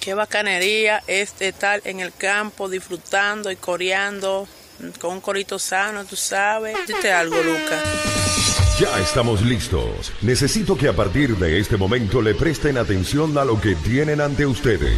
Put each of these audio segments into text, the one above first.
Qué bacanería este estar en el campo disfrutando y coreando mm, con un corito sano, tú sabes. Dite algo, Lucas. Ya estamos listos. Necesito que a partir de este momento le presten atención a lo que tienen ante ustedes.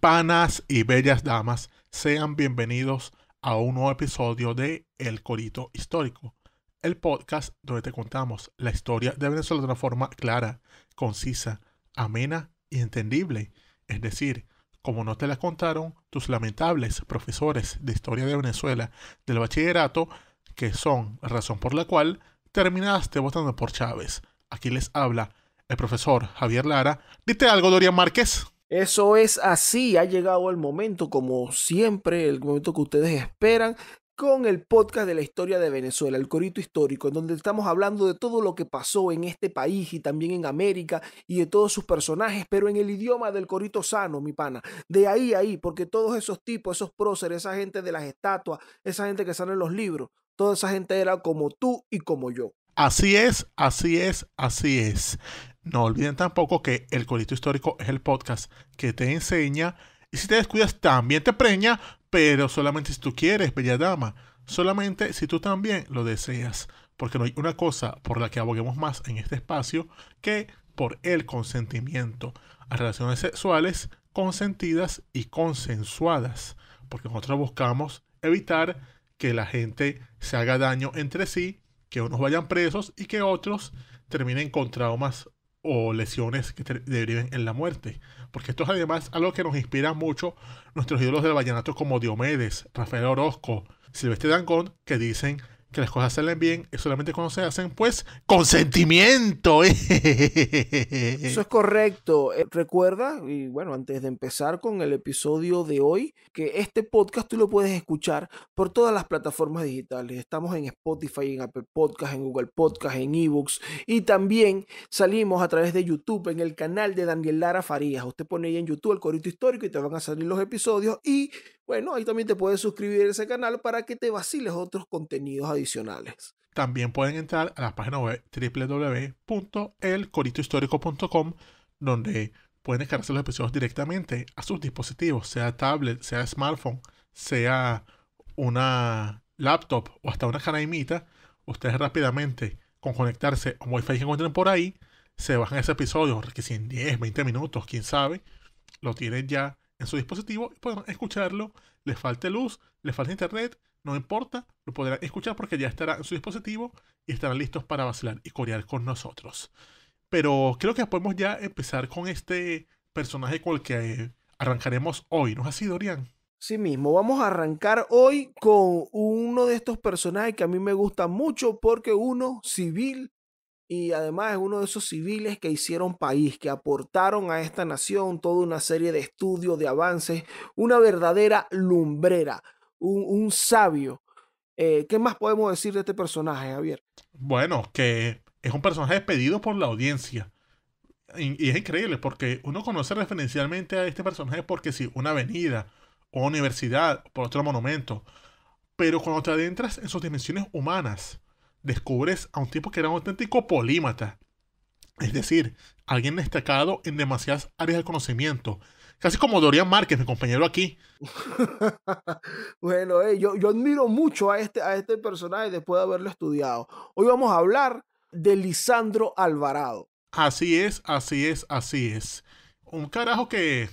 Panas y bellas damas, sean bienvenidos a un nuevo episodio de El Corito Histórico el podcast donde te contamos la historia de Venezuela de una forma clara, concisa, amena y entendible, es decir, como no te la contaron tus lamentables profesores de historia de Venezuela del bachillerato, que son razón por la cual terminaste votando por Chávez. Aquí les habla el profesor Javier Lara. Dite algo, Dorian Márquez. Eso es así, ha llegado el momento, como siempre, el momento que ustedes esperan con el podcast de la historia de Venezuela, el Corito Histórico, en donde estamos hablando de todo lo que pasó en este país y también en América y de todos sus personajes, pero en el idioma del Corito Sano, mi pana. De ahí a ahí, porque todos esos tipos, esos próceres, esa gente de las estatuas, esa gente que sale en los libros, toda esa gente era como tú y como yo. Así es, así es, así es. No olviden tampoco que el Corito Histórico es el podcast que te enseña y si te descuidas también te preña pero solamente si tú quieres, bella dama, solamente si tú también lo deseas, porque no hay una cosa por la que aboguemos más en este espacio que por el consentimiento a relaciones sexuales consentidas y consensuadas, porque nosotros buscamos evitar que la gente se haga daño entre sí, que unos vayan presos y que otros terminen con traumas o lesiones que deriven en la muerte. Porque esto es además algo que nos inspira mucho nuestros ídolos del vallenato como Diomedes, Rafael Orozco, Silvestre Dangón, que dicen que las cosas salen bien solamente cuando se hacen, pues, consentimiento. Eso es correcto. Eh, recuerda, y bueno, antes de empezar con el episodio de hoy, que este podcast tú lo puedes escuchar por todas las plataformas digitales. Estamos en Spotify, en Apple Podcast, en Google Podcast, en eBooks, y también salimos a través de YouTube en el canal de Daniel Lara Farías. Usted pone ahí en YouTube el corito histórico y te van a salir los episodios y bueno, ahí también te puedes suscribir a ese canal para que te vaciles otros contenidos adicionales. También pueden entrar a la página web www.elcoritohistórico.com donde pueden descargarse los episodios directamente a sus dispositivos, sea tablet, sea smartphone, sea una laptop o hasta una canaimita. Ustedes rápidamente con conectarse a un wifi que encuentren por ahí, se bajan ese episodio, que si en 10, 20 minutos, quién sabe, lo tienen ya en su dispositivo y podrán escucharlo. Les falte luz, les falta internet, no importa, lo podrán escuchar porque ya estará en su dispositivo y estarán listos para vacilar y corear con nosotros. Pero creo que podemos ya empezar con este personaje con el que eh, arrancaremos hoy, ¿no es así, Dorian? Sí mismo, vamos a arrancar hoy con uno de estos personajes que a mí me gusta mucho porque uno, civil, y además es uno de esos civiles que hicieron país, que aportaron a esta nación toda una serie de estudios, de avances, una verdadera lumbrera, un, sabio. Eh, ¿Qué más podemos decir de este personaje, Javier? Bueno, que es un personaje pedido por la audiencia. Y, es increíble porque uno conoce referencialmente a este personaje porque si sí, una avenida o universidad, por otro monumento, pero cuando te adentras en sus dimensiones humanas, descubres a un tipo que era un auténtico polímata. Es decir, alguien destacado en demasiadas áreas del conocimiento. Casi como Dorian Márquez, mi compañero aquí. bueno, eh, yo, admiro mucho a este, a este personaje después de haberlo estudiado. Hoy vamos a hablar de Lisandro Alvarado. Así es, así es, así es. Un carajo que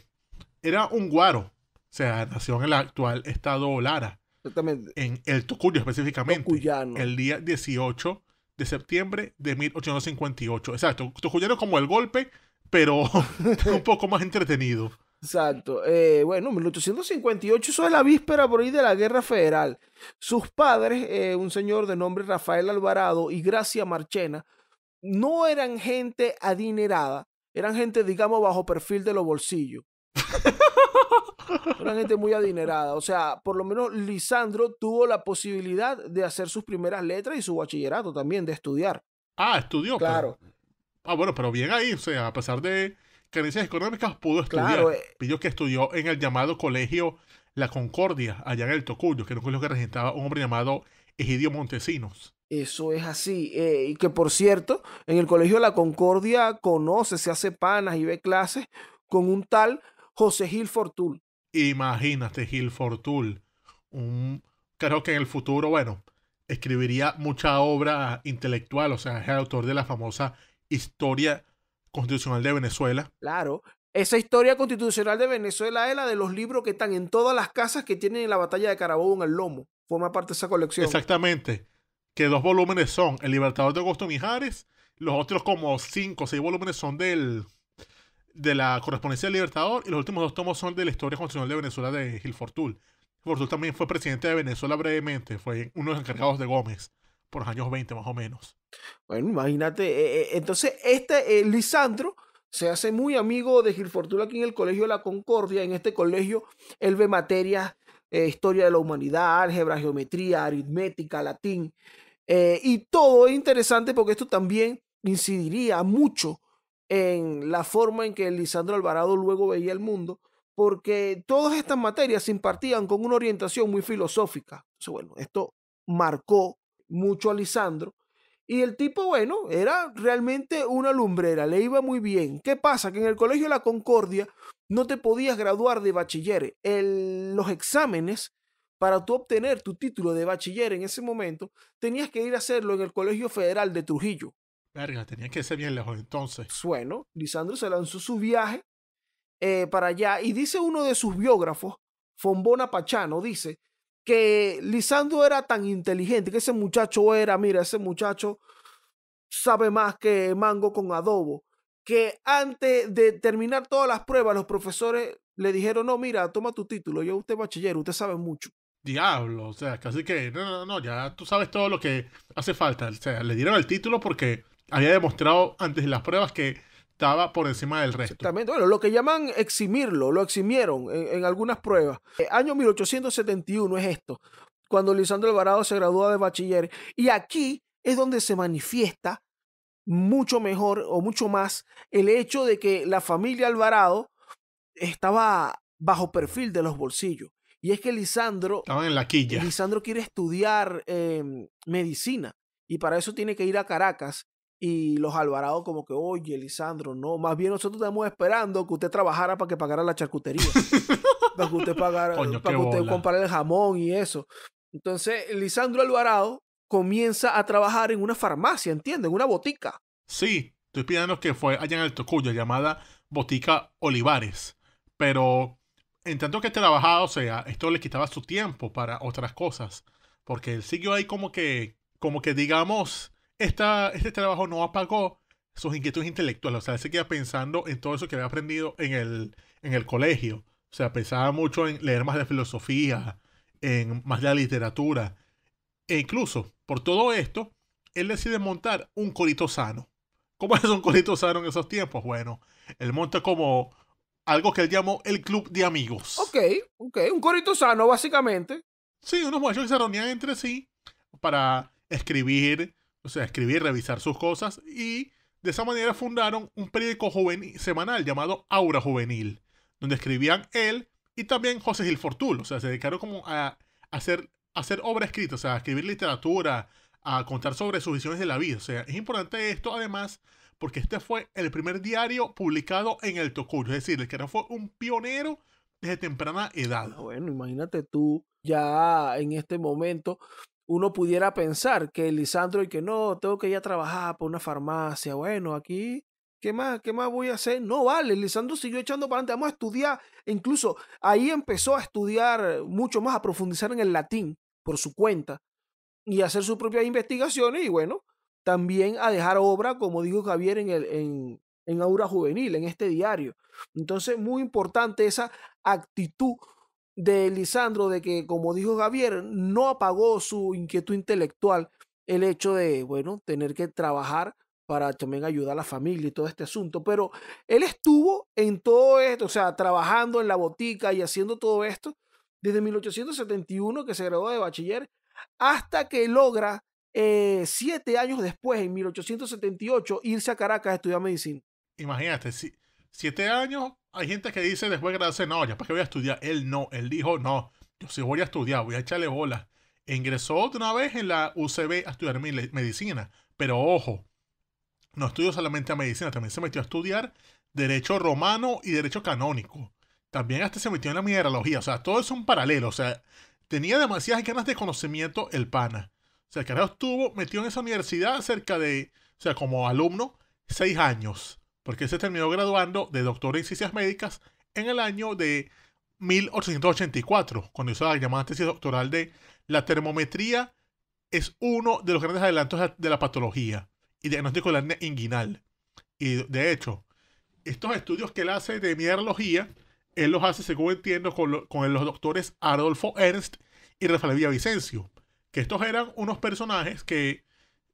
era un guaro. O sea, nació en el actual estado Lara. En el Tocuyo específicamente. El día 18 de septiembre de 1858. Exacto. Tocuyano como el golpe, pero un poco más entretenido. Exacto. Eh, bueno, 1858, eso es la víspera por ahí de la Guerra Federal. Sus padres, eh, un señor de nombre Rafael Alvarado y Gracia Marchena, no eran gente adinerada, eran gente, digamos, bajo perfil de los bolsillos. Una gente muy adinerada. O sea, por lo menos Lisandro tuvo la posibilidad de hacer sus primeras letras y su bachillerato también, de estudiar. Ah, estudió. Pues. Claro. ah, bueno, pero bien ahí. O sea, a pesar de carencias económicas, pudo estudiar. Claro, eh. Pidió que estudió en el llamado colegio La Concordia, allá en el Tocuyo, que era un colegio que regentaba un hombre llamado Egidio Montesinos. Eso es así. Eh, y que por cierto, en el Colegio la Concordia conoce, se hace panas y ve clases con un tal José Gil Fortul. Imagínate, Gil Fortul. creo que en el futuro, bueno, escribiría mucha obra intelectual, o sea, es el autor de la famosa historia constitucional de Venezuela. Claro, esa historia constitucional de Venezuela es la de los libros que están en todas las casas que tienen en la batalla de Carabobo en el lomo. Forma parte de esa colección. Exactamente. Que dos volúmenes son El Libertador de Augusto Mijares, los otros como cinco o seis volúmenes son del de la correspondencia del Libertador y los últimos dos tomos son de la historia constitucional de Venezuela de Gil Fortul. Fortul también fue presidente de Venezuela brevemente, fue uno de los encargados de Gómez por los años 20 más o menos. Bueno, imagínate, eh, eh, entonces este eh, Lisandro se hace muy amigo de Gil Fortul aquí en el Colegio de la Concordia, en este colegio él ve materias, historia de la humanidad, álgebra, geometría, aritmética, latín, y todo es interesante porque esto también incidiría mucho en la forma en que Lisandro Alvarado luego veía el mundo, porque todas estas materias se impartían con una orientación muy filosófica. bueno, esto marcó mucho a Lisandro. Y el tipo, bueno, era realmente una lumbrera, le iba muy bien. ¿Qué pasa? Que en el Colegio de la Concordia no te podías graduar de bachiller. los exámenes para tú obtener tu título de bachiller en ese momento, tenías que ir a hacerlo en el Colegio Federal de Trujillo. Verga, tenía que ser bien lejos entonces. Bueno, Lisandro se lanzó su viaje eh, para allá y dice uno de sus biógrafos, Fombona Pachano, dice que Lisandro era tan inteligente, que ese muchacho era, mira, ese muchacho sabe más que mango con adobo, que antes de terminar todas las pruebas los profesores le dijeron, no, mira, toma tu título, yo usted bachiller, usted sabe mucho. Diablo, o sea, casi que, no, no, no, ya tú sabes todo lo que hace falta, o sea, le dieron el título porque había demostrado antes de las pruebas que estaba por encima del resto. Exactamente, bueno, lo que llaman eximirlo, lo eximieron en, algunas pruebas. Eh, año 1871 es esto, cuando Lisandro Alvarado se gradúa de bachiller. Y aquí es donde se manifiesta mucho mejor o mucho más el hecho de que la familia Alvarado estaba bajo perfil de los bolsillos. Y es que Lisandro... Estaba en la quilla. Lisandro quiere estudiar eh, medicina y para eso tiene que ir a Caracas y los Alvarado como que, oye, Lisandro, no, más bien nosotros estamos esperando que usted trabajara para que pagara la charcutería. para que usted pagara, para que usted comprara el jamón y eso. Entonces, Lisandro Alvarado comienza a trabajar en una farmacia, ¿entiendes? En una botica. Sí, estoy pidiendo que fue allá en el Tocuyo, llamada Botica Olivares. Pero en tanto que trabajaba, o sea, esto le quitaba su tiempo para otras cosas. Porque él siguió ahí como que, como que digamos, este trabajo no apagó sus inquietudes intelectuales. O sea, él se queda pensando en todo eso que había aprendido en el, en el colegio. O sea, pensaba mucho en leer más de filosofía, en más de la literatura. E incluso, por todo esto, él decide montar un corito sano. ¿Cómo es un corito sano en esos tiempos? Bueno, él monta como algo que él llamó el club de amigos. Ok, ok, un corito sano, básicamente. Sí, unos muchachos que se reunían entre sí para escribir o sea, escribir, revisar sus cosas y de esa manera fundaron un periódico juvenil, semanal llamado Aura Juvenil, donde escribían él y también José Gil Fortul, o sea, se dedicaron como a hacer, hacer obra escrita, o sea, a escribir literatura, a contar sobre sus visiones de la vida, o sea, es importante esto además porque este fue el primer diario publicado en el Tokuyo. es decir, el que no fue un pionero desde temprana edad. Ah, bueno, imagínate tú ya en este momento uno pudiera pensar que Lisandro y que no, tengo que ir a trabajar por una farmacia, bueno, aquí, ¿qué más, qué más voy a hacer? No vale, Lisandro siguió echando para adelante, vamos a estudiar, e incluso ahí empezó a estudiar mucho más, a profundizar en el latín por su cuenta y hacer sus propias investigaciones y bueno, también a dejar obra, como dijo Javier en, el, en, en Aura Juvenil, en este diario. Entonces, muy importante esa actitud de Lisandro de que, como dijo Javier, no apagó su inquietud intelectual el hecho de, bueno, tener que trabajar para también ayudar a la familia y todo este asunto. Pero él estuvo en todo esto, o sea, trabajando en la botica y haciendo todo esto desde 1871 que se graduó de bachiller hasta que logra eh, siete años después, en 1878, irse a Caracas a estudiar medicina. Imagínate, siete años hay gente que dice después de graduarse, no, ya para qué voy a estudiar. Él no, él dijo, no, yo sí voy a estudiar, voy a echarle bola ingresó de una vez en la UCB a estudiar medicina. Pero ojo, no estudió solamente a medicina, también se metió a estudiar derecho romano y derecho canónico. También hasta se metió en la mineralogía. O sea, todo es un paralelo. O sea, tenía demasiadas ganas de conocimiento el pana. O sea, que ahora estuvo metido en esa universidad cerca de, o sea, como alumno, seis años porque se terminó graduando de doctor en ciencias médicas en el año de 1884, cuando hizo la llamada tesis doctoral de La termometría es uno de los grandes adelantos de la patología y diagnóstico de la inguinal. Y de hecho, estos estudios que él hace de mineralogía, él los hace, según entiendo, con, los doctores Adolfo Ernst y Rafael Villavicencio, que estos eran unos personajes que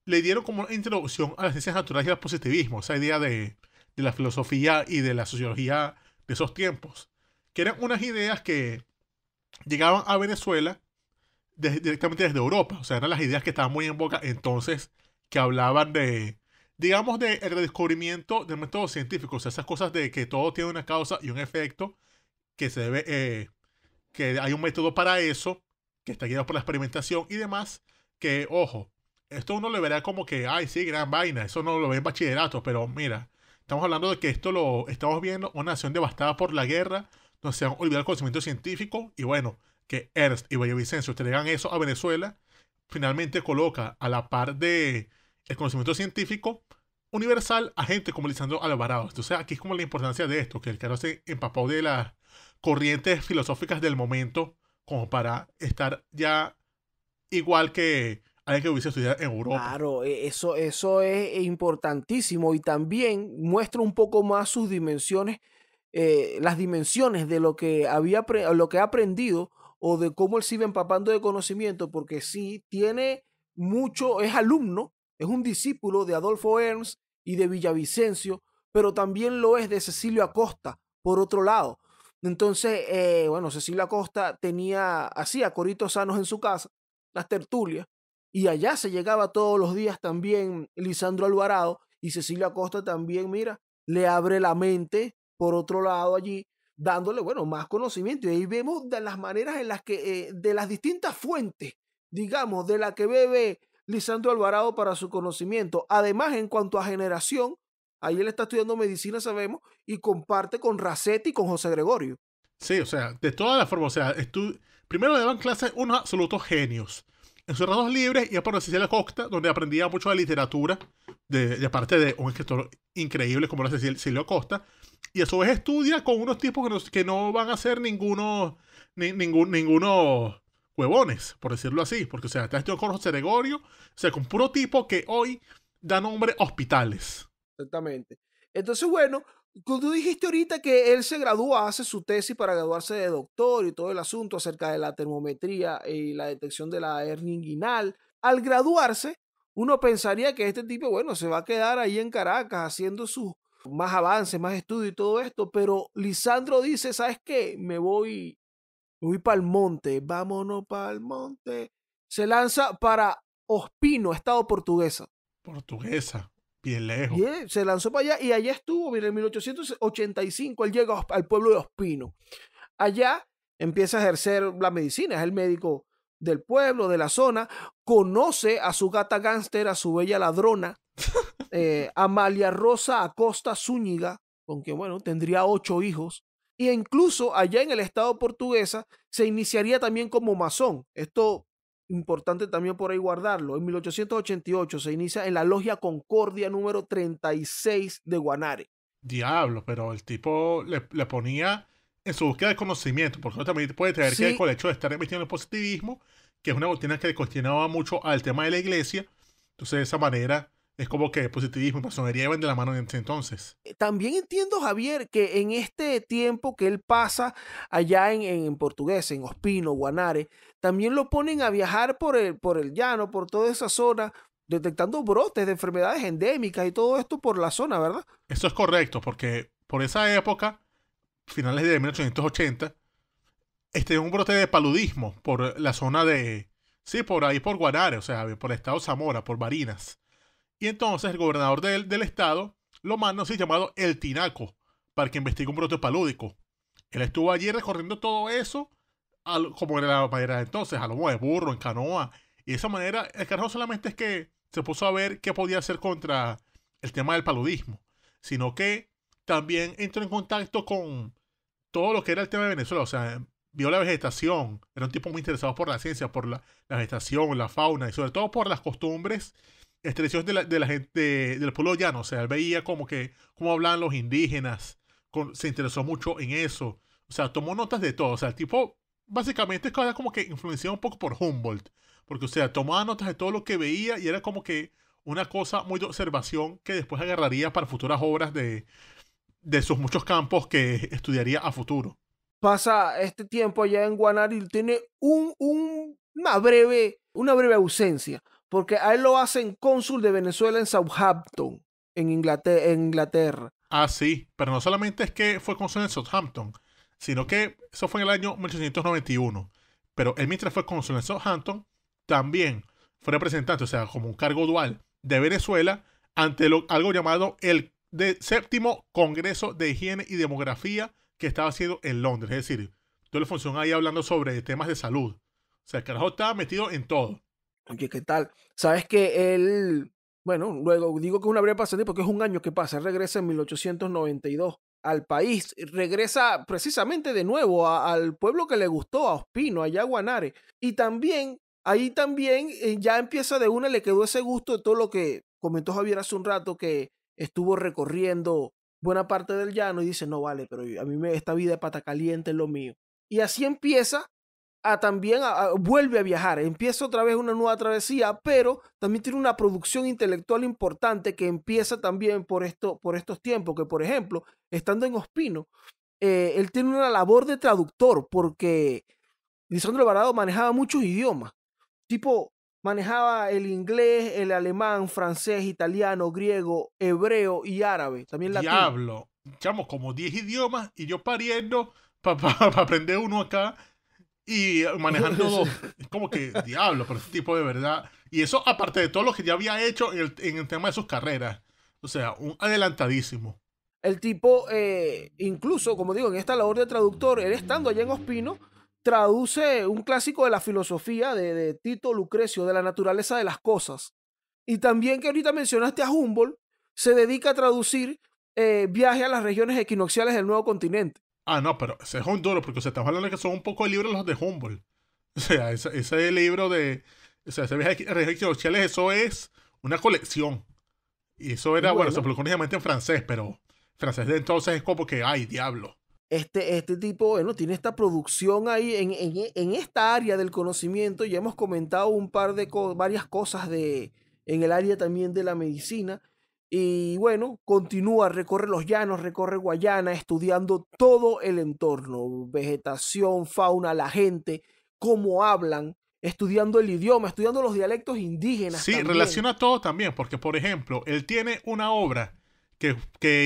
le dieron como una introducción a las ciencias naturales y al positivismo, esa idea de, de la filosofía y de la sociología de esos tiempos, que eran unas ideas que llegaban a Venezuela directamente desde Europa, o sea, eran las ideas que estaban muy en boca entonces, que hablaban de, digamos, del de redescubrimiento del método científico, o sea, esas cosas de que todo tiene una causa y un efecto, que se debe, eh, que hay un método para eso, que está guiado por la experimentación y demás, que, ojo, esto uno le verá como que, ay, sí, gran vaina, eso no lo ve en bachillerato, pero mira, Estamos hablando de que esto lo estamos viendo, una nación devastada por la guerra, donde se han olvidado el conocimiento científico, y bueno, que Ernst y Vicencio entregan eso a Venezuela, finalmente coloca a la par de el conocimiento científico universal a gente como Lisandro Alvarado. Entonces aquí es como la importancia de esto, que el caro se empapó de las corrientes filosóficas del momento como para estar ya igual que alguien que hubiese estudiado en Europa. Claro, e, eso, eso es importantísimo y también muestra un poco más sus dimensiones, eh, las dimensiones de lo que, había, lo que ha aprendido o de cómo él se empapando de conocimiento, porque sí, tiene mucho, es alumno, es un discípulo de Adolfo Ernst y de Villavicencio, pero también lo es de Cecilio Acosta, por otro lado. Entonces, eh, bueno, Cecilio Acosta tenía, hacía coritos sanos en su casa, las tertulias, y allá se llegaba todos los días también Lisandro Alvarado y Cecilia Costa también, mira, le abre la mente por otro lado allí, dándole, bueno, más conocimiento. Y ahí vemos de las maneras en las que, eh, de las distintas fuentes, digamos, de la que bebe Lisandro Alvarado para su conocimiento. Además, en cuanto a generación, ahí él está estudiando medicina, sabemos, y comparte con Racetti y con José Gregorio. Sí, o sea, de todas las formas, o sea, primero le dan clases unos absolutos genios en sus ratos libres iba por Cecilia Costa, donde aprendía mucho de literatura, de, de de un escritor increíble como hace Cecilio Costa, y a su vez estudia con unos tipos que no, que no van a ser ninguno, ninguno, huevones, por decirlo así, porque sea, está estudiando con José Gregorio, o sea, con puro tipo que hoy da nombre hospitales. Exactamente. Entonces, bueno, tú dijiste ahorita que él se gradúa, hace su tesis para graduarse de doctor y todo el asunto acerca de la termometría y la detección de la hernia inguinal. Al graduarse, uno pensaría que este tipo, bueno, se va a quedar ahí en Caracas haciendo sus más avances, más estudios y todo esto, pero Lisandro dice, ¿sabes qué? Me voy, me voy para el monte, vámonos para el monte. Se lanza para Ospino, estado portuguesa. Portuguesa. Bien lejos. se lanzó para allá y allá estuvo. en 1885 él llega al pueblo de Ospino. Allá empieza a ejercer la medicina, es el médico del pueblo, de la zona. Conoce a su gata gánster, a su bella ladrona, eh, Amalia Rosa Acosta Zúñiga, con que bueno, tendría ocho hijos. Y e incluso allá en el estado portuguesa se iniciaría también como masón. Esto importante también por ahí guardarlo. En 1888 se inicia en la Logia Concordia número 36 de Guanare. Diablo, pero el tipo le, ponía en su búsqueda de conocimiento, porque eso también puede tener que con el hecho de estar emitiendo el positivismo, que es una botina que le cuestionaba mucho al tema de la iglesia. Entonces, de esa manera, es como que positivismo y masonería de la mano en entonces. También entiendo, Javier, que en este tiempo que él pasa allá en, Portugués, en Ospino, Guanare, también lo ponen a viajar por el, por el llano, por toda esa zona, detectando brotes de enfermedades endémicas y todo esto por la zona, ¿verdad? Eso es correcto, porque por esa época, finales de 1880, este, un brote de paludismo por la zona de. Sí, por ahí, por Guanare, o sea, por el estado Zamora, por Barinas. Y entonces el gobernador del, estado lo manda así llamado El Tinaco para que investigue un brote palúdico. Él estuvo allí recorriendo todo eso, como era la manera de entonces, a mejor de burro, en canoa. Y de esa manera, el carajo solamente es que se puso a ver qué podía hacer contra el tema del paludismo, sino que también entró en contacto con todo lo que era el tema de Venezuela. O sea, vio la vegetación, era un tipo muy interesado por la ciencia, por la, la vegetación, la fauna y sobre todo por las costumbres estrellas de la, de la gente del pueblo llano. O sea, él veía como que cómo hablaban los indígenas. se interesó mucho en eso. O sea, tomó notas de todo. O sea, el tipo básicamente era como que influenciado un poco por Humboldt. Porque, o sea, tomaba notas de todo lo que veía y era como que una cosa muy de observación que después agarraría para futuras obras de, de sus muchos campos que estudiaría a futuro. Pasa este tiempo allá en Guanari, tiene un, un, una, breve, una breve ausencia porque a él lo hacen cónsul de Venezuela en Southampton, en, Inglaterra. Ah, sí, pero no solamente es que fue cónsul en Southampton, sino que eso fue en el año 1891. Pero él mientras fue cónsul en Southampton, también fue representante, o sea, como un cargo dual de Venezuela ante algo llamado el séptimo Congreso de Higiene y Demografía que estaba haciendo en Londres. Es decir, toda le función ahí hablando sobre temas de salud. O sea, el carajo estaba metido en todo. Oye, ¿qué tal? Sabes que él, bueno, luego digo que es una breve pasada porque es un año que pasa, regresa en 1892 al país, regresa precisamente de nuevo al pueblo que le gustó, a Ospino, a Guanare. y también, ahí también eh, ya empieza de una, le quedó ese gusto de todo lo que comentó Javier hace un rato que estuvo recorriendo buena parte del llano y dice, no vale, pero a mí me, esta vida de pata caliente es lo mío. Y así empieza también vuelve a viajar, empieza otra vez una nueva travesía, pero también tiene una producción intelectual importante que empieza también por, esto, por estos tiempos, que por ejemplo, estando en Ospino, eh, él tiene una labor de traductor, porque Lisandro Alvarado manejaba muchos idiomas, tipo manejaba el inglés, el alemán, francés, italiano, griego, hebreo y árabe, también latín. como 10 idiomas y yo pariendo para aprender uno acá y eh, manejando como que diablo, pero este tipo de verdad. Y eso aparte de todo lo que ya había hecho en el, tema de sus carreras. O sea, un adelantadísimo. El tipo, eh, incluso, como digo, en esta labor de traductor, él estando allá en Ospino, traduce un clásico de la filosofía de, Tito Lucrecio, de la naturaleza de las cosas. Y también que ahorita mencionaste a Humboldt, se dedica a traducir eh, Viaje a las regiones equinoxiales del nuevo continente. Ah, no, pero ese es un duro, porque se estamos hablando de que son un poco de libros los de Humboldt. O sea, ese, ese libro de. O sea, ese de eso es una colección. Y eso era, bueno, se publicó únicamente en francés, pero francés de entonces es como que, ay, diablo. Este, este tipo, bueno, tiene esta producción ahí en, esta área del conocimiento. Ya hemos comentado un par de varias cosas de, en el área también de la medicina. Y bueno, continúa, recorre los llanos, recorre Guayana, estudiando todo el entorno, vegetación, fauna, la gente, cómo hablan, estudiando el idioma, estudiando los dialectos indígenas. Sí, relaciona todo también, porque por ejemplo, él tiene una obra que,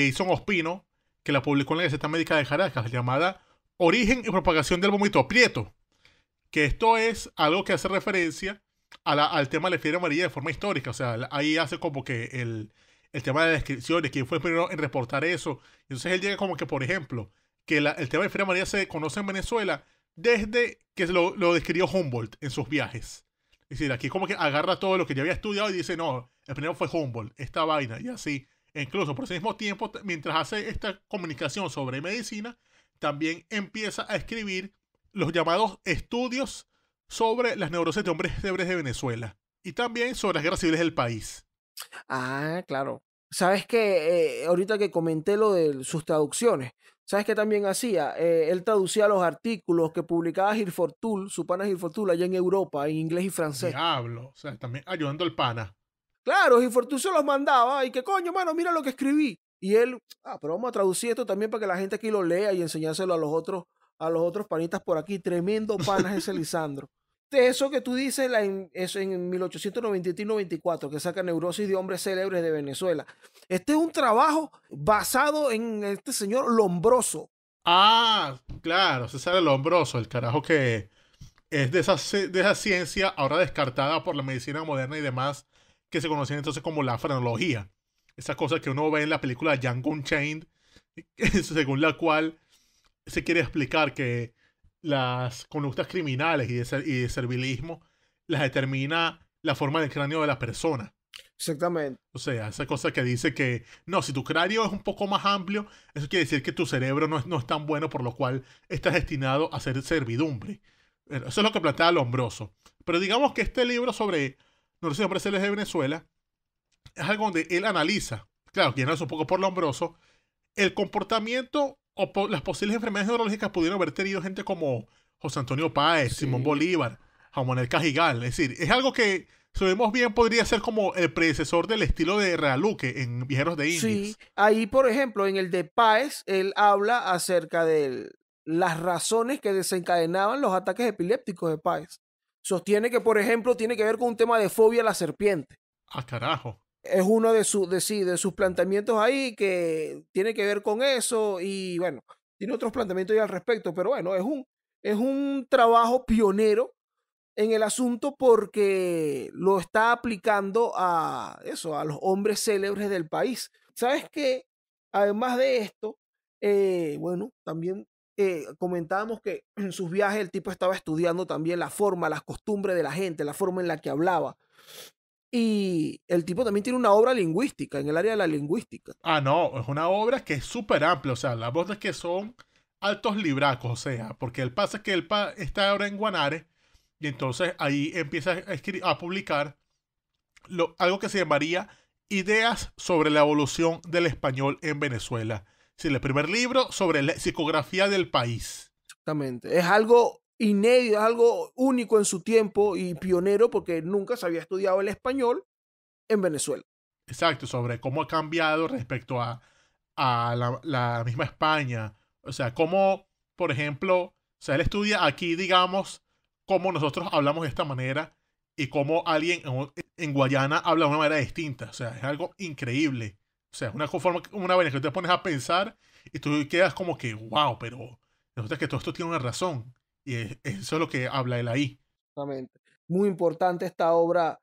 hizo un Ospino, que la publicó en la Gaceta Médica de Caracas, llamada Origen y Propagación del Vómito Prieto, que esto es algo que hace referencia a la, al tema de la fiebre amarilla de forma histórica, o sea, ahí hace como que el el tema de descripciones, quién fue el primero en reportar eso. Entonces él llega como que, por ejemplo, que el tema de fría María se conoce en Venezuela desde que lo, describió Humboldt en sus viajes. Es decir, aquí como que agarra todo lo que ya había estudiado y dice, no, el primero fue Humboldt, esta vaina, y así. E incluso por ese mismo tiempo, mientras hace esta comunicación sobre medicina, también empieza a escribir los llamados estudios sobre las neuroses de hombres cebres de Venezuela y también sobre las guerras civiles del país. Ah, claro. Sabes que eh, ahorita que comenté lo de sus traducciones, ¿sabes qué también hacía? Eh, él traducía los artículos que publicaba Gilfortul, su pana Gilfortul, allá en Europa, en inglés y francés. Diablo, o sea, también ayudando al pana. Claro, Gilfortul se los mandaba y que coño, mano, mira lo que escribí. Y él, ah, pero vamos a traducir esto también para que la gente aquí lo lea y enseñárselo a los otros, a los otros panitas por aquí. Tremendo pana ese Lisandro eso que tú dices eso en 1893 y 94, que saca Neurosis de Hombres Célebres de Venezuela. Este es un trabajo basado en este señor Lombroso. Ah, claro, César Lombroso, el carajo que es de esa, de esa ciencia ahora descartada por la medicina moderna y demás, que se conocía entonces como la frenología. Esa cosa que uno ve en la película Django Chain, según la cual se quiere explicar que las conductas criminales y de, servilismo las determina la forma del cráneo de la persona. Exactamente. O sea, esa cosa que dice que, no, si tu cráneo es un poco más amplio, eso quiere decir que tu cerebro no es, no es tan bueno, por lo cual estás destinado a ser servidumbre. Eso es lo que plantea Lombroso. Pero digamos que este libro sobre Norte celos de Venezuela es algo donde él analiza, claro, que no es un poco por Lombroso, el comportamiento o las posibles enfermedades neurológicas pudieron haber tenido gente como José Antonio Páez, Simón Bolívar, Jamonel Cajigal. Es decir, es algo que, si bien, podría ser como el predecesor del estilo de Realuque en Viejeros de Indies. Sí, ahí, por ejemplo, en el de Páez, él habla acerca de las razones que desencadenaban los ataques epilépticos de Páez. Sostiene que, por ejemplo, tiene que ver con un tema de fobia a la serpiente. Ah, carajo es uno de, sus planteamientos ahí que tiene que ver con eso y bueno, tiene otros planteamientos al respecto, pero bueno, es un, es un trabajo pionero en el asunto porque lo está aplicando a eso, a los hombres célebres del país. ¿Sabes qué? Además de esto, eh, bueno, también eh, comentábamos que en sus viajes el tipo estaba estudiando también la forma, las costumbres de la gente, la forma en la que hablaba. Y el tipo también tiene una obra lingüística, en el área de la lingüística. Ah, no, es una obra que es súper amplia, o sea, las voces que son altos libracos, o sea, porque el pasa es que él está ahora en Guanare y entonces ahí empieza a, publicar algo que se llamaría Ideas sobre la evolución del español en Venezuela. Es el primer libro sobre la psicografía del país. Exactamente, es algo inédito, algo único en su tiempo y pionero porque nunca se había estudiado el español en Venezuela. Exacto, sobre cómo ha cambiado respecto a, a la, la, misma España. O sea, cómo, por ejemplo, o él estudia aquí, digamos, cómo nosotros hablamos de esta manera y cómo alguien en, Guayana habla de una manera distinta. O sea, es algo increíble. O sea, una forma, una manera que te pones a pensar y tú quedas como que, wow, pero resulta que todo esto tiene una razón. Y eso es lo que habla él ahí. Exactamente. Muy importante esta obra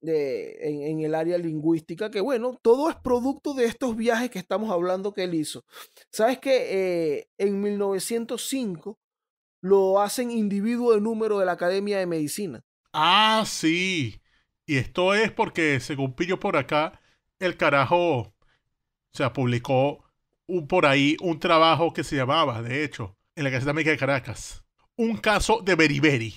de, en, el área lingüística, que bueno, todo es producto de estos viajes que estamos hablando que él hizo. Sabes que eh, en 1905 lo hacen individuo de número de la Academia de Medicina. Ah, sí. Y esto es porque, según pillo por acá, el carajo, o sea, publicó por ahí un trabajo que se llamaba, de hecho, en la de América de Caracas un caso de beriberi.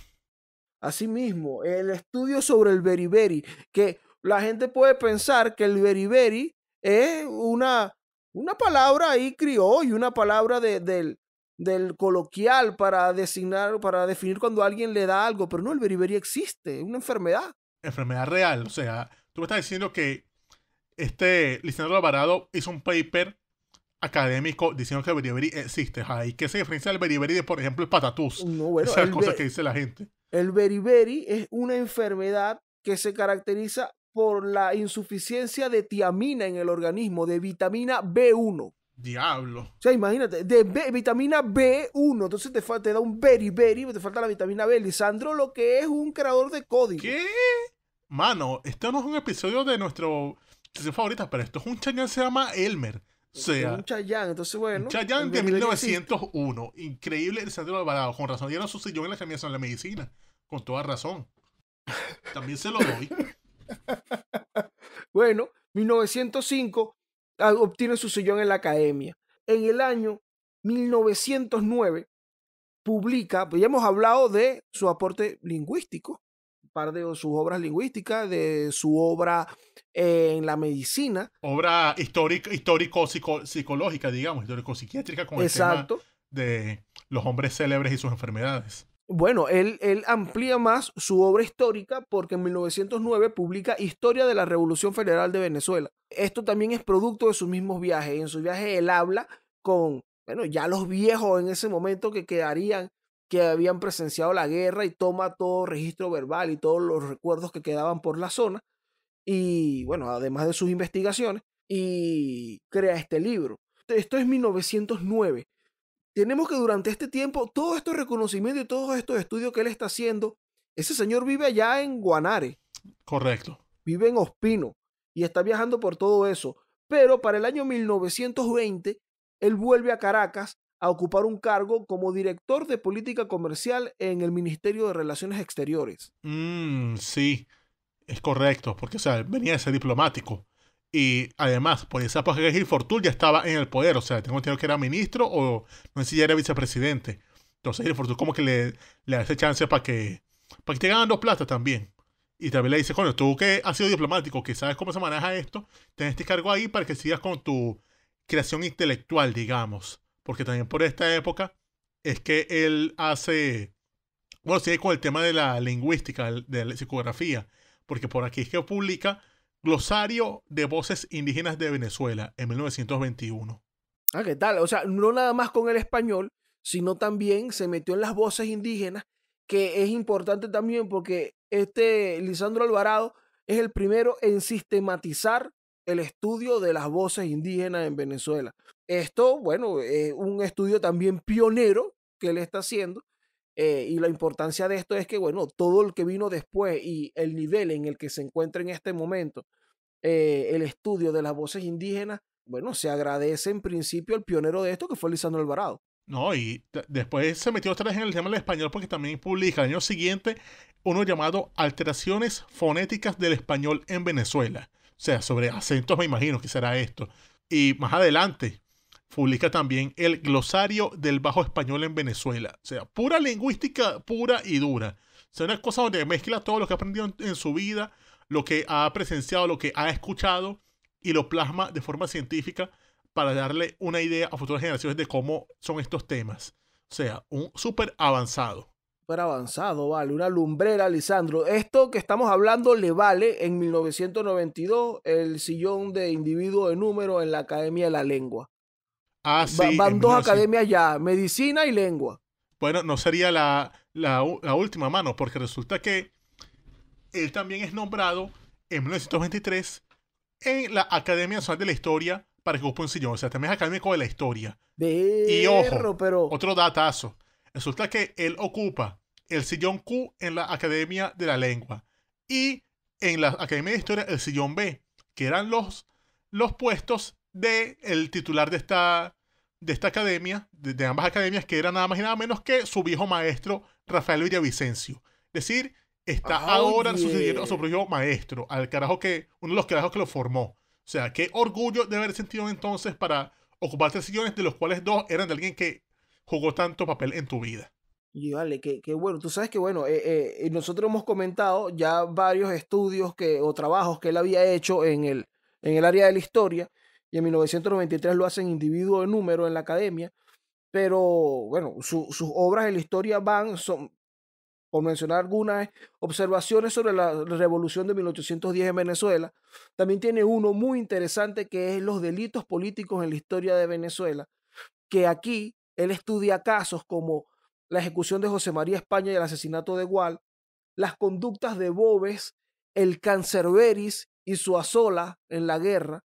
Asimismo, el estudio sobre el beriberi, que la gente puede pensar que el beriberi es una, una palabra ahí criollo, una palabra del, del coloquial para designar, para definir cuando alguien le da algo, pero no, el beriberi existe, es una enfermedad. Enfermedad real, o sea, tú me estás diciendo que este Licenciado Alvarado hizo un paper académico diciendo que el beriberi existe. ¿qué que se diferencia del beriberi de, por ejemplo, el patatús. No, bueno, Esas cosas que dice la gente. El beriberi es una enfermedad que se caracteriza por la insuficiencia de tiamina en el organismo, de vitamina B1. Diablo. O sea, imagínate, de vitamina B1, entonces te, te da un beriberi, pues te falta la vitamina B. Lisandro, lo que es un creador de código. ¿Qué? Mano, esto no es un episodio de nuestro favorita, pero esto es un que se llama Elmer un entonces bueno. de 1901, increíble el Sandro Alvarado, con razón. Dieron su sillón en la Academia de la medicina, con toda razón. También se lo doy. bueno, 1905 ah, obtiene su sillón en la academia. En el año 1909 publica, pues ya hemos hablado de su aporte lingüístico, un par de sus obras lingüísticas, de su obra en la medicina. Obra histórico, histórico psicológica, digamos, histórico psiquiátrica con el tema de los hombres célebres y sus enfermedades. Bueno, él, él, amplía más su obra histórica porque en 1909 publica Historia de la Revolución Federal de Venezuela. Esto también es producto de sus mismos viajes. En su viaje él habla con, bueno, ya los viejos en ese momento que quedarían, que habían presenciado la guerra y toma todo registro verbal y todos los recuerdos que quedaban por la zona y bueno, además de sus investigaciones, y crea este libro. Esto es 1909. Tenemos que durante este tiempo, todo estos reconocimiento y todos estos estudios que él está haciendo, ese señor vive allá en Guanare. Correcto. Vive en Ospino y está viajando por todo eso. Pero para el año 1920, él vuelve a Caracas a ocupar un cargo como director de política comercial en el Ministerio de Relaciones Exteriores. Mm, sí. Es correcto, porque o sea, venía de ser diplomático. Y además, por esa época que Gil ya estaba en el poder, o sea, tengo entendido que era ministro o no sé si ya era vicepresidente. Entonces Gil Fortul como que le, le hace chance para que, para que te dos plata también. Y también le dice, bueno, tú que has sido diplomático, que sabes cómo se maneja esto, ten este cargo ahí para que sigas con tu creación intelectual, digamos. Porque también por esta época es que él hace, bueno, sigue con el tema de la lingüística, de la psicografía porque por aquí es que publica Glosario de Voces Indígenas de Venezuela en 1921. Ah, ¿qué tal? O sea, no nada más con el español, sino también se metió en las voces indígenas, que es importante también porque este Lisandro Alvarado es el primero en sistematizar el estudio de las voces indígenas en Venezuela. Esto, bueno, es un estudio también pionero que él está haciendo eh, y la importancia de esto es que, bueno, todo el que vino después y el nivel en el que se encuentra en este momento eh, el estudio de las voces indígenas, bueno, se agradece en principio al pionero de esto que fue Lisandro Alvarado. No, y después se metió otra vez en el tema del español porque también publica el año siguiente uno llamado Alteraciones fonéticas del español en Venezuela. O sea, sobre acentos me imagino que será esto. Y más adelante publica también el glosario del bajo español en Venezuela. O sea, pura lingüística pura y dura. O sea, una cosa donde mezcla todo lo que ha aprendido en, su vida, lo que ha presenciado, lo que ha escuchado y lo plasma de forma científica para darle una idea a futuras generaciones de cómo son estos temas. O sea, un súper avanzado. Súper avanzado, vale. Una lumbrera, Lisandro. Esto que estamos hablando le vale en 1992 el sillón de individuo de número en la Academia de la Lengua. Ah, van dos academias ya, medicina y lengua. Bueno, no sería la, la, última mano, porque resulta que él también es nombrado en 1923 en la Academia Nacional de la Historia para que ocupe un sillón. O sea, también es académico de la historia. y ojo, otro datazo. Resulta que él ocupa el sillón Q en la Academia de la Lengua y en la Academia de Historia el sillón B, que eran los, los puestos de el titular de esta, de esta academia, de, ambas academias, que era nada más y nada menos que su viejo maestro, Rafael Villavicencio. Es decir, está ah, ahora sucediendo a su propio maestro, al carajo que, uno de los carajos que lo formó. O sea, qué orgullo de haber sentido entonces para ocupar tres sillones, de los cuales dos eran de alguien que jugó tanto papel en tu vida. Y vale, que, bueno, tú sabes que bueno, eh, eh, nosotros hemos comentado ya varios estudios que, o trabajos que él había hecho en el, en el área de la historia, y en 1993 lo hacen individuo de número en la academia, pero bueno, sus obras en la historia van, son, por mencionar algunas, observaciones sobre la revolución de 1810 en Venezuela. También tiene uno muy interesante que es los delitos políticos en la historia de Venezuela, que aquí él estudia casos como la ejecución de José María España y el asesinato de Gual, las conductas de Boves, el cancerberis y su azola en la guerra,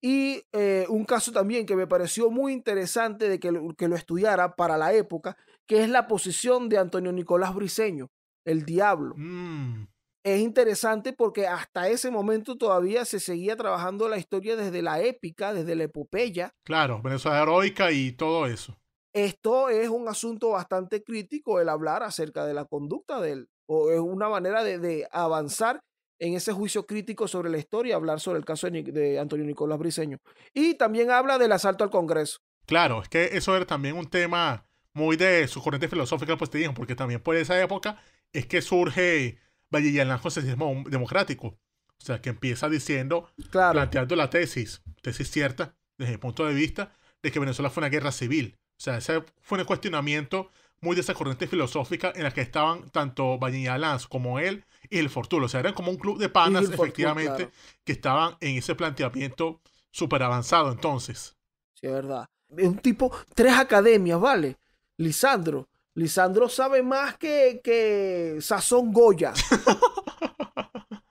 y eh, un caso también que me pareció muy interesante de que lo, que lo estudiara para la época, que es la posición de Antonio Nicolás Briseño, el diablo. Mm. Es interesante porque hasta ese momento todavía se seguía trabajando la historia desde la épica, desde la epopeya. Claro, Venezuela heroica y todo eso. Esto es un asunto bastante crítico el hablar acerca de la conducta de él, o es una manera de avanzar en ese juicio crítico sobre la historia, hablar sobre el caso de, Antonio Nicolás Briseño. Y también habla del asalto al Congreso. Claro, es que eso era también un tema muy de su corriente filosófica, pues te digo, porque también por esa época es que surge el José democrático. O sea, que empieza diciendo, planteando la tesis, tesis cierta, desde el punto de vista de que Venezuela fue una guerra civil. O sea, ese fue un cuestionamiento muy de esa corriente filosófica en la que estaban tanto Lanz como él y el Fortulo, O sea, eran como un club de panas, efectivamente, que estaban en ese planteamiento súper avanzado entonces. Sí, es verdad. Es un tipo, tres academias, ¿vale? Lisandro. Lisandro sabe más que, que Sazón Goya.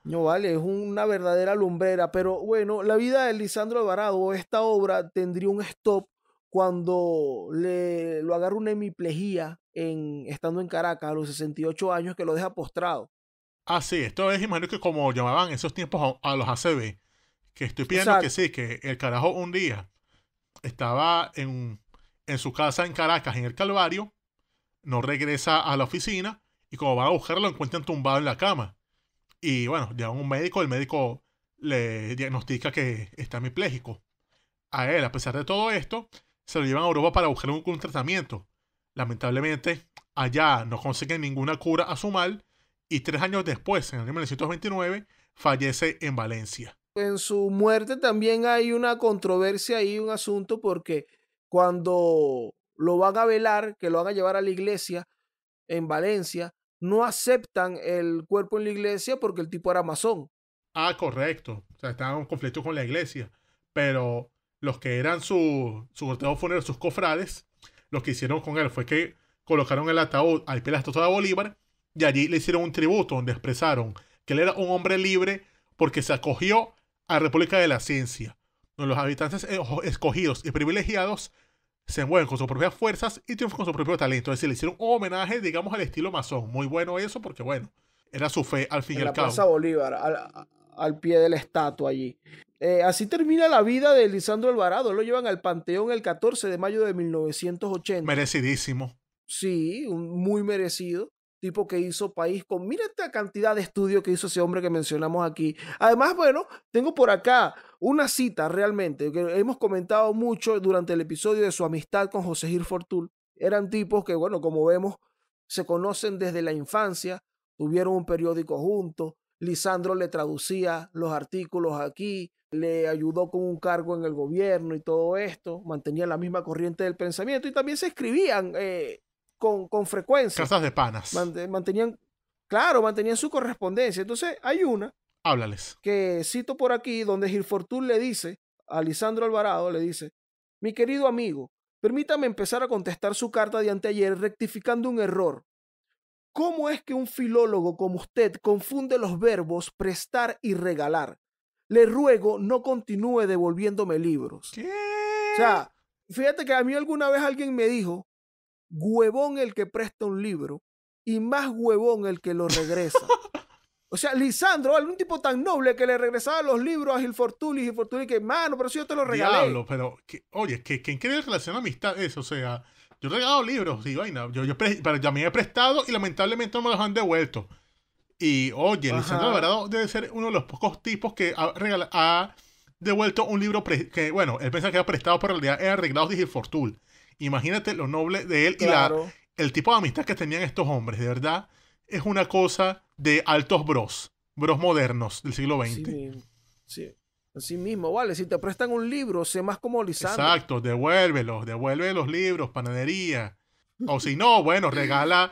No vale, es una verdadera lumbrera, pero bueno, la vida de Lisandro Alvarado, esta obra tendría un stop cuando le, lo agarra una hemiplegia en, estando en Caracas a los 68 años que lo deja postrado. Ah, sí, esto es, imagino que como llamaban en esos tiempos a, los ACB, que estoy pidiendo que sí, que el carajo un día estaba en, en su casa en Caracas, en el Calvario, no regresa a la oficina y como va a buscarlo lo encuentran tumbado en la cama. Y bueno, llega un médico, el médico le diagnostica que está hemipléjico. A él, a pesar de todo esto, se lo llevan a Europa para buscar un, tratamiento. Lamentablemente, allá no consiguen ninguna cura a su mal y tres años después, en el 1929, fallece en Valencia. En su muerte también hay una controversia y un asunto porque cuando lo van a velar, que lo van a llevar a la iglesia en Valencia, no aceptan el cuerpo en la iglesia porque el tipo era masón. Ah, correcto. O sea, estaba en conflicto con la iglesia. Pero los que eran su, su funerario sus cofrades, lo que hicieron con él fue que colocaron el ataúd al pie de la estatua de Bolívar y allí le hicieron un tributo donde expresaron que él era un hombre libre porque se acogió a la República de la Ciencia, donde los habitantes eh, escogidos y privilegiados se mueven con sus propias fuerzas y triunfan con su propio talento. Es decir, le hicieron un homenaje, digamos, al estilo masón. Muy bueno eso porque, bueno, era su fe al fin y al cabo. la Plaza Bolívar, al, al pie de la estatua allí. Eh, así termina la vida de Lisandro Alvarado. Lo llevan al Panteón el 14 de mayo de 1980. Merecidísimo. Sí, un, muy merecido. Tipo que hizo país con. Mira esta cantidad de estudios que hizo ese hombre que mencionamos aquí. Además, bueno, tengo por acá una cita realmente que hemos comentado mucho durante el episodio de su amistad con José Gil Eran tipos que, bueno, como vemos, se conocen desde la infancia, tuvieron un periódico juntos, Lisandro le traducía los artículos aquí, le ayudó con un cargo en el gobierno y todo esto, mantenía la misma corriente del pensamiento y también se escribían eh, con, frecuencia. Casas de panas. mantenían, claro, mantenían su correspondencia. Entonces hay una. Háblales. Que cito por aquí, donde Gil le dice, a Lisandro Alvarado le dice, mi querido amigo, permítame empezar a contestar su carta de anteayer rectificando un error. ¿Cómo es que un filólogo como usted confunde los verbos prestar y regalar? Le ruego no continúe devolviéndome libros. ¿Qué? O sea, fíjate que a mí alguna vez alguien me dijo, huevón el que presta un libro y más huevón el que lo regresa. o sea, Lisandro, algún tipo tan noble que le regresaba los libros a Gilfortuli y Gilfortuli que, mano, pero si yo te lo regalé. Diablo, pero, que, oye, que, ¿quién quiere relacionar amistad? Eso, o sea, yo he regalado libros digo, vaina. Yo, yo, pero me he prestado y lamentablemente no me los han devuelto. Y oye, de verdad debe ser uno de los pocos tipos que ha, devuelto un libro que, bueno, él pensaba que ha prestado, pero en realidad es arreglado de Fortul. Imagínate lo noble de él y el tipo de amistad que tenían estos hombres. De verdad, es una cosa de altos bros, bros modernos del siglo XX. Sí, sí. Así mismo, vale, si te prestan un libro, sé más como Lisandro. Exacto, devuélvelos, devuelve los libros, panadería. O si no, bueno, regala,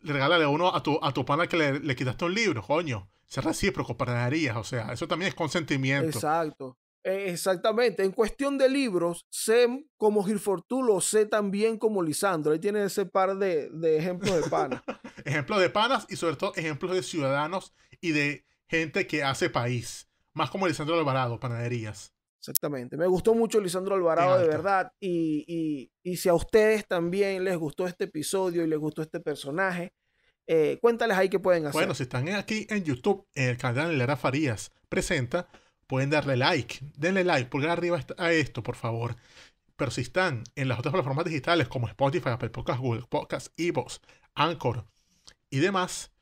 regálale uno a tu, a tu pana que le, quitaste un libro, coño. Ser recíproco, panaderías, o sea, eso también es consentimiento. Exacto. E, exactamente, en cuestión de libros, sé como Gilfortulo, sé también como Lisandro. Ahí tiene ese par de, de ejemplos de panas. ejemplos de panas y sobre todo ejemplos de ciudadanos y de gente que hace país más como Lisandro Alvarado, panaderías. Exactamente. Me gustó mucho Lisandro Alvarado, de verdad. Y, si a ustedes también les gustó este episodio y les gustó este personaje, eh, cuéntales ahí qué pueden hacer. Bueno, si están aquí en YouTube, en el canal de Lara Farías Presenta, pueden darle like. Denle like, pulgar arriba a esto, por favor. Pero si están en las otras plataformas digitales como Spotify, Apple Podcasts, Google Podcasts, Evox, Anchor y demás,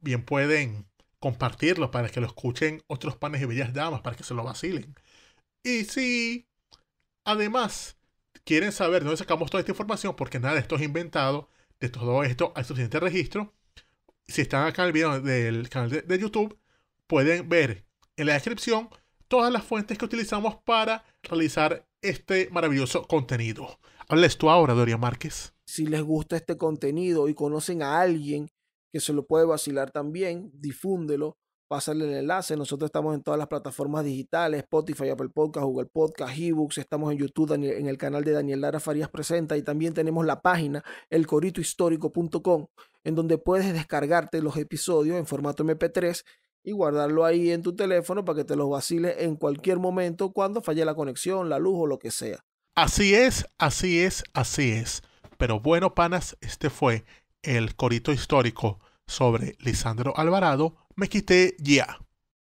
bien pueden compartirlo para que lo escuchen otros panes y bellas damas, para que se lo vacilen. Y si, además, quieren saber de dónde sacamos toda esta información, porque nada de esto es inventado, de todo esto hay suficiente registro. Si están acá en el video del canal de, YouTube, pueden ver en la descripción todas las fuentes que utilizamos para realizar este maravilloso contenido. Hables tú ahora, Doria Márquez. Si les gusta este contenido y conocen a alguien que se lo puede vacilar también, difúndelo, pásale el enlace. Nosotros estamos en todas las plataformas digitales, Spotify, Apple Podcast, Google Podcast, eBooks, estamos en YouTube, en el canal de Daniel Lara Farías Presenta y también tenemos la página elcoritohistórico.com en donde puedes descargarte los episodios en formato MP3 y guardarlo ahí en tu teléfono para que te los vaciles en cualquier momento cuando falle la conexión, la luz o lo que sea. Así es, así es, así es. Pero bueno, panas, este fue el corito histórico sobre Lisandro Alvarado, me quité ya.